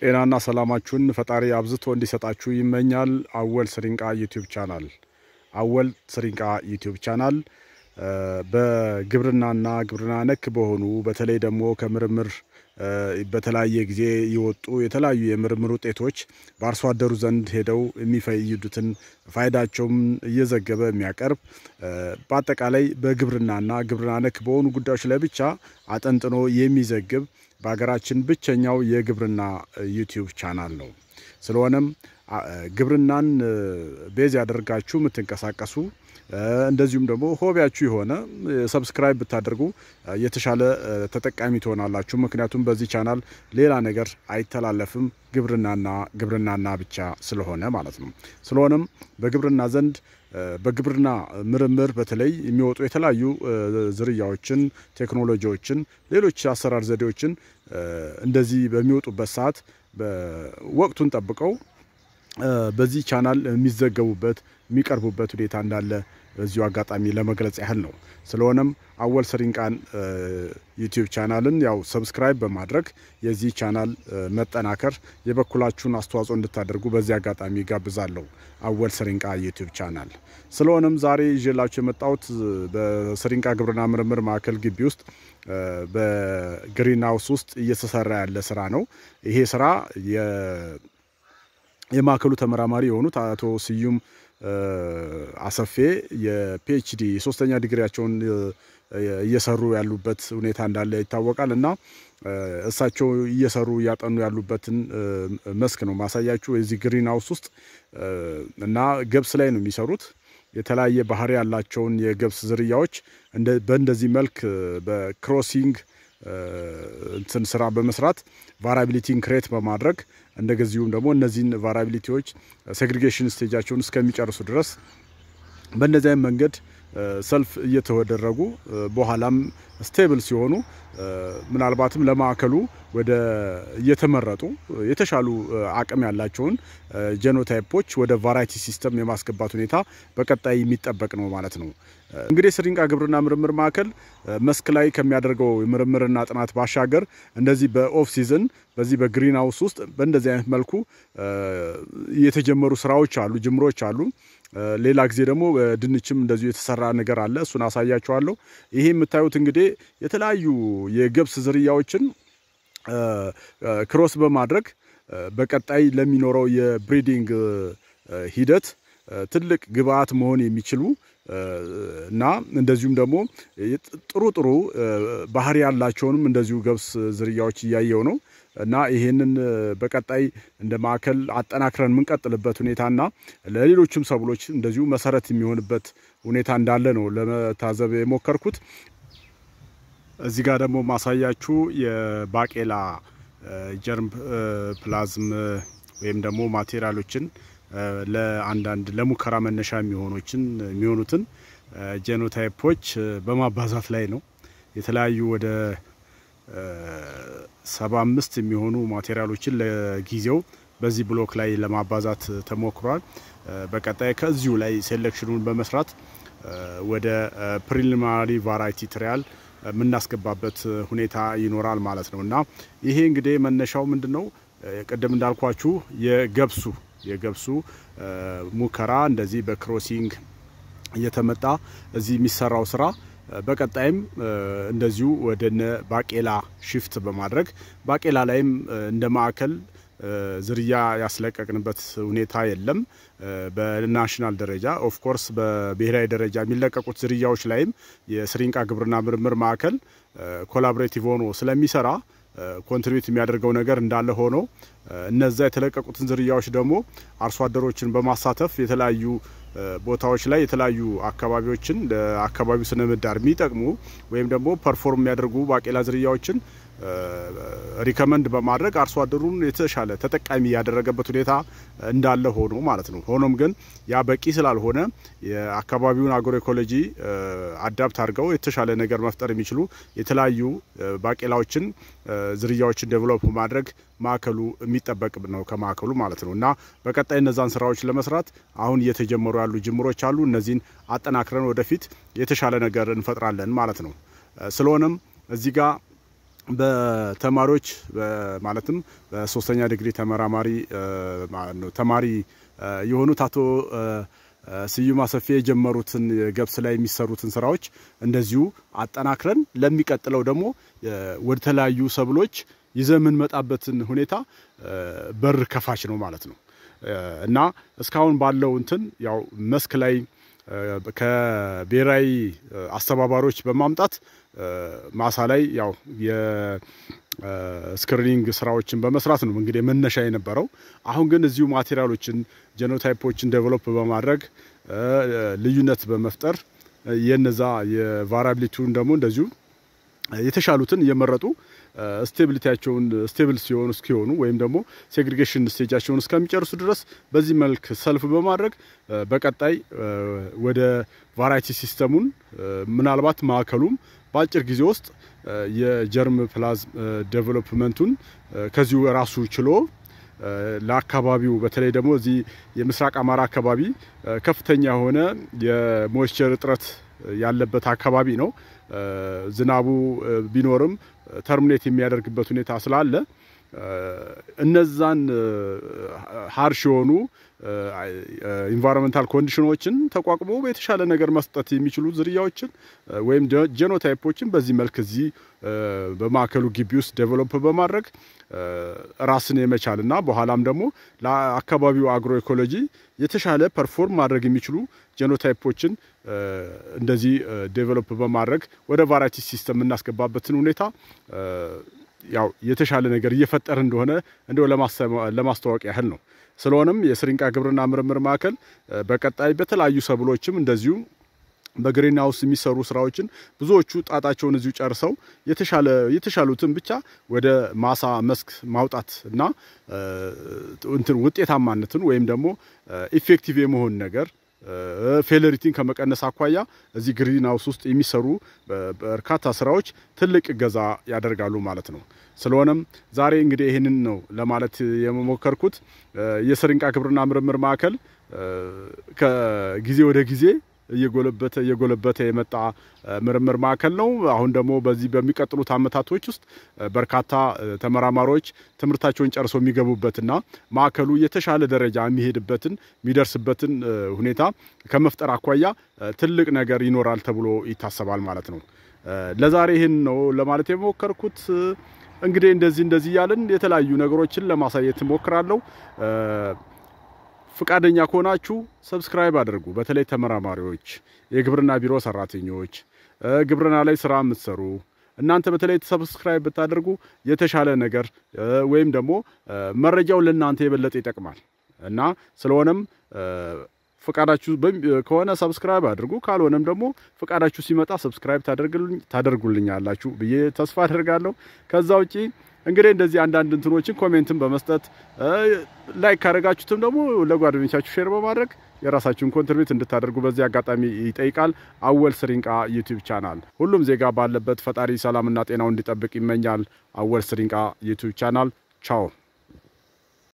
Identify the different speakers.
Speaker 1: ጤናና ሰላማችሁን ፈጣሪ አብዝቶ እንዲሰጣችሁ ይመኛል። አወል ስሪንቃ ዩቲዩብ ቻናል አወል ስሪንቃ ዩቲዩብ ቻናል በግብርናና ግብርና ነክ በሆኑ በተለይ ደግሞ ከምርምር በተለያየ ጊዜ የወጡ የተለያዩ የምርምር ውጤቶች በአርሶ አደሩ ዘንድ ሄደው የሚፈይዱትን ፋይዳቸውም እየዘገበ የሚያቀርብ በአጠቃላይ በግብርናና ግብርና ነክ በሆኑ ጉዳዮች ላይ ብቻ አጠንጥኖ የሚዘግብ በሀገራችን ብቸኛው የግብርና ዩቲዩብ ቻናል ነው። ስለሆነም ግብርናን ቤዝ ያደርጋችሁ የምትንቀሳቀሱ እንደዚሁም ደግሞ ሆቢያችሁ የሆነ ሰብስክራይብ ብታደርጉ የተሻለ ተጠቃሚ ትሆናላችሁ። ምክንያቱም በዚህ ቻናል ሌላ ነገር አይተላለፍም ግብርናና ግብርናና ብቻ ስለሆነ ማለት ነው። ስለሆነም በግብርና ዘንድ በግብርና ምርምር በተለይ የሚወጡ የተለያዩ ዝርያዎችን፣ ቴክኖሎጂዎችን፣ ሌሎች አሰራር ዘዴዎችን እንደዚህ በሚወጡበት ሰዓት ወቅቱን ጠብቀው በዚህ ቻናል የሚዘገቡበት የሚቀርቡበት ሁኔታ እንዳለ በዚሁ አጋጣሚ ለመግለጽ ያህል ነው። ስለሆነም አወል ስሪንቃን ዩቲዩብ ቻናልን ያው ሰብስክራይብ በማድረግ የዚህ ቻናል መጠናከር የበኩላችሁን አስተዋጽኦ እንድታደርጉ በዚህ አጋጣሚ ጋብዛለሁ። አወል ስሪንቃ ዩቲዩብ ቻናል። ስለሆነም ዛሬ ይዤላችሁ የመጣሁት በሰሪንቃ ግብርና ምርምር ማዕከል ግቢ ውስጥ በግሪን ውስጥ እየተሰራ ያለ ስራ ነው። ይሄ ስራ የማዕከሉ ተመራማሪ የሆኑት አቶ ስዩም አሰፌ የፒኤችዲ ሶስተኛ ዲግሪያቸውን እየሰሩ ያሉበት ሁኔታ እንዳለ ይታወቃል እና እሳቸው እየሰሩ እያጠኑ ያሉበትን መስክ ነው ማሳያችሁ። የዚህ ግሪን ሀውስ ውስጥ እና ገብስ ላይ ነው የሚሰሩት። የተለያየ ባህሪ ያላቸውን የገብስ ዝርያዎች በእንደዚህ መልክ በክሮሲንግ እንትን ስራ በመስራት ቫራቢሊቲን ክሬት በማድረግ እንደገዚሁም ደግሞ እነዚህን ቫራቢሊቲዎች ሴግሪጌሽን ስቴጃቸውን እስከሚጨርሱ ድረስ በእነዚያም መንገድ ሰልፍ እየተደረጉ በኋላም ስቴብል ሲሆኑ ምናልባትም ለማዕከሉ ወደ እየተመረጡ የተሻሉ አቅም ያላቸውን ጄኖታይፖች ወደ ቫራይቲ ሲስተም የማስገባት ሁኔታ በቀጣይ የሚጠበቅ ነው ማለት ነው። እንግዲህ ስሪንቃ ግብርና ምርምር ማዕከል መስክ ላይ ከሚያደርገው ምርምርና ጥናት ባሻገር እንደዚህ በኦፍ ሲዝን በዚህ በግሪን ሃውስ ውስጥ በእንደዚህ አይነት መልኩ የተጀመሩ ስራዎች አሉ፣ ጅምሮች አሉ። ሌላ ጊዜ ደግሞ ድንችም እንደዚሁ የተሰራ ነገር አለ። እሱን አሳያችኋለሁ። ይሄ የምታዩት እንግዲህ የተለያዩ የገብስ ዝርያዎችን ክሮስ በማድረግ በቀጣይ ለሚኖረው የብሪዲንግ ሂደት ትልቅ ግብአት መሆን የሚችሉ እና እንደዚሁም ደግሞ ጥሩ ጥሩ ባህሪ ያላቸውንም እንደዚሁ ገብስ ዝርያዎች እያየው ነው እና ይሄንን በቀጣይ እንደ ማዕከል አጠናክረን የምንቀጥልበት ሁኔታና ለሌሎችም ሰብሎች እንደዚሁ መሰረት የሚሆንበት ሁኔታ እንዳለ ነው ለመታዘብ የሞከርኩት። እዚህ ጋር ደግሞ ማሳያችሁ የባቄላ ጀርም ፕላዝም ወይም ደግሞ ማቴሪያሎችን ለአንዳንድ ለሙከራ መነሻ የሚሆኖችን የሚሆኑትን ጄኖታይፖች በማባዛት ላይ ነው። የተለያዩ ወደ ሰባ አምስት የሚሆኑ ማቴሪያሎችን ለጊዜው በዚህ ብሎክ ላይ ለማባዛት ተሞክሯል። በቀጣይ ከዚሁ ላይ ሴሌክሽኑን በመስራት ወደ ፕሪሊማሪ ቫራይቲ ትሪያል የምናስገባበት ሁኔታ ይኖራል ማለት ነው እና ይሄ እንግዲህ መነሻው ምንድን ነው? ቅድም እንዳልኳችሁ የገብሱ የገብሱ ሙከራ እንደዚህ በክሮሲንግ እየተመጣ እዚህ የሚሰራው ስራ በቀጣይም እንደዚሁ ወደነ ባቄላ ሽፍት በማድረግ ባቄላ ላይም እንደ ማዕከል ዝርያ ያስለቀቅንበት ሁኔታ የለም። በናሽናል ደረጃ ኦፍኮርስ በብሔራዊ ደረጃ የሚለቀቁት ዝርያዎች ላይም የስሪንቃ ግብርና ምርምር ማዕከል ኮላቦሬቲቭ ሆኖ ስለሚሰራ ኮንትሪቢዩት የሚያደርገው ነገር እንዳለ ሆኖ እነዛ የተለቀቁትን ዝርያዎች ደግሞ አርሶ አደሮችን በማሳተፍ የተለያዩ ቦታዎች ላይ የተለያዩ አካባቢዎችን ለአካባቢው ስነ ምህዳር የሚጠቅሙ ወይም ደግሞ ፐርፎርም የሚያደርጉ ባቄላ ዝርያዎችን ሪከመንድ በማድረግ አርሶ አደሩን የተሻለ ተጠቃሚ ያደረገበት ሁኔታ እንዳለ ሆኖ ማለት ነው። ሆኖም ግን ያ በቂ ስላልሆነ የአካባቢውን አግሮ ኢኮሎጂ አዳፕት አድርገው የተሻለ ነገር መፍጠር የሚችሉ የተለያዩ ባቄላዎችን ዝርያዎችን ዴቨሎፕ ማድረግ ማዕከሉ የሚጠበቅ ነው ከማዕከሉ ማለት ነው እና በቀጣይ እነዛን ስራዎች ለመስራት አሁን እየተጀመሩ ያሉ ጅምሮች አሉ። እነዚህን አጠናክረን ወደፊት የተሻለ ነገር እንፈጥራለን ማለት ነው። ስለሆነም እዚህ ጋር በተማሪዎች ማለትም በሶስተኛ ዲግሪ ተመራማሪ ተማሪ የሆኑት አቶ ስዩም አሰፌ የጀመሩትን ገብስ ላይ የሚሰሩትን ስራዎች እንደዚሁ አጠናክረን ለሚቀጥለው ደግሞ ወደ ተለያዩ ሰብሎች ይዘ የምንመጣበትን ሁኔታ በር ከፋች ነው ማለት ነው እና እስካሁን ባለው እንትን ያው መስክ ላይ ከብሔራዊ አስተባባሪዎች በማምጣት ማሳ ላይ ያው የስክሪኒንግ ስራዎችን በመስራት ነው እንግዲህ መነሻ የነበረው። አሁን ግን እዚሁ ማቴሪያሎችን ጀኖታይፖችን ዴቨሎፕ በማድረግ ልዩነት በመፍጠር የነዛ የቫራቢሊቲውን ደግሞ እንደዚሁ የተሻሉትን እየመረጡ ስቴብሊቲያቸውን ስቴብል ሲሆኑ እስኪሆኑ ወይም ደግሞ ሴግሪጌሽን ስቴጃቸውን እስከሚጨርሱ ድረስ በዚህ መልክ ሰልፍ በማድረግ በቀጣይ ወደ ቫራይቲ ሲስተሙን ምናልባት ማዕከሉም በአጭር ጊዜ ውስጥ የጀርም ፕላዝ ዴቨሎፕመንቱን ከዚሁ ራሱ ችሎ ለአካባቢው በተለይ ደግሞ እዚህ የምስራቅ አማራ አካባቢ ከፍተኛ የሆነ የሞይስቸር እጥረት ያለበት አካባቢ ነው። ዝናቡ ቢኖርም ተርሚኔት የሚያደርግበት ሁኔታ ስላለ እነዛን ሀርሽ የሆኑ ኢንቫይሮንመንታል ኮንዲሽኖችን ተቋቁሞ የተሻለ ነገር መስጠት የሚችሉ ዝርያዎችን ወይም ጄኖታይፖችን በዚህ መልክ እዚህ በማዕከሉ ግቢ ውስጥ ዴቨሎፕ በማድረግ ራስን የመቻልና በኋላም ደግሞ ለአካባቢው አግሮ ኢኮሎጂ የተሻለ ፐርፎርም ማድረግ የሚችሉ ጄኖታይፖችን እንደዚህ ዴቨሎፕ በማድረግ ወደ ቫራይቲ ሲስተም የምናስገባበትን ሁኔታ ያው የተሻለ ነገር እየፈጠር እንደሆነ እንደው ለማስተዋወቅ ያህል ነው። ስለሆነም የስሪንቃ ግብርና ምርምር ማዕከል በቀጣይ በተለያዩ ሰብሎችም እንደዚሁ በግሪን ሃውስ የሚሰሩ ስራዎችን ብዙዎቹ ጣጣቸውን እዚሁ ጨርሰው የተሻሉትን ብቻ ወደ ማሳ መስክ ማውጣት እና እንትን ውጤታማነትን ወይም ደግሞ ኢፌክቲቭ የመሆን ነገር ፌለሪቲን ከመቀነስ አኳያ እዚህ ግሪን ሃውስ ውስጥ የሚሰሩ በርካታ ስራዎች ትልቅ እገዛ ያደርጋሉ ማለት ነው። ስለሆነም ዛሬ እንግዲህ ይህንን ነው ለማለት የመሞከርኩት። የስርንቃ ግብርና ምርምር ማዕከል ከጊዜ ወደ ጊዜ እየጎለበተ እየጎለበተ የመጣ ምርምር ማዕከል ነው። አሁን ደግሞ በዚህ በሚቀጥሉት አመታቶች ውስጥ በርካታ ተመራማሪዎች ትምህርታቸውን ጨርሰው የሚገቡበትና ማዕከሉ የተሻለ ደረጃ የሚሄድበትን የሚደርስበትን ሁኔታ ከመፍጠር አኳያ ትልቅ ነገር ይኖራል ተብሎ ይታሰባል ማለት ነው። ለዛሬ ይህን ነው ለማለት የሞከርኩት። እንግዲህ እንደዚህ እንደዚህ እያልን የተለያዩ ነገሮችን ለማሳየት እሞክራለሁ። ፍቃደኛ ከሆናችሁ ሰብስክራይብ አድርጉ። በተለይ ተመራማሪዎች፣ የግብርና ቢሮ ሰራተኞች፣ ግብርና ላይ ስራ የምትሰሩ እናንተ በተለይ ሰብስክራይብ ብታደርጉ የተሻለ ነገር ወይም ደግሞ መረጃው ለእናንተ የበለጠ ይጠቅማል እና ስለሆነም ፍቃዳችሁ ከሆነ ሰብስክራይብ አድርጉ። ካልሆነም ደግሞ ፍቃዳችሁ ሲመጣ ሰብስክራይብ ታደርጉልኛላችሁ ብዬ ተስፋ አደርጋለሁ። ከዛ ውጪ እንግዲህ እንደዚህ አንዳንድ እንትኖችን ኮሜንትን በመስጠት ላይክ ካደረጋችሁትም ደግሞ ለጓደኞቻችሁ ሼር በማድረግ የራሳችሁን ኮንትሪቢዩት እንድታደርጉ በዚህ አጋጣሚ ይጠይቃል። አወል ስሪንቃ ዩቲዩብ ቻናል ሁሉም ዜጋ ባለበት ፈጣሪ ሰላምና ጤናው እንዲጠብቅ ይመኛል። አወል ስሪንቃ ዩቲዩብ ቻናል ቻው።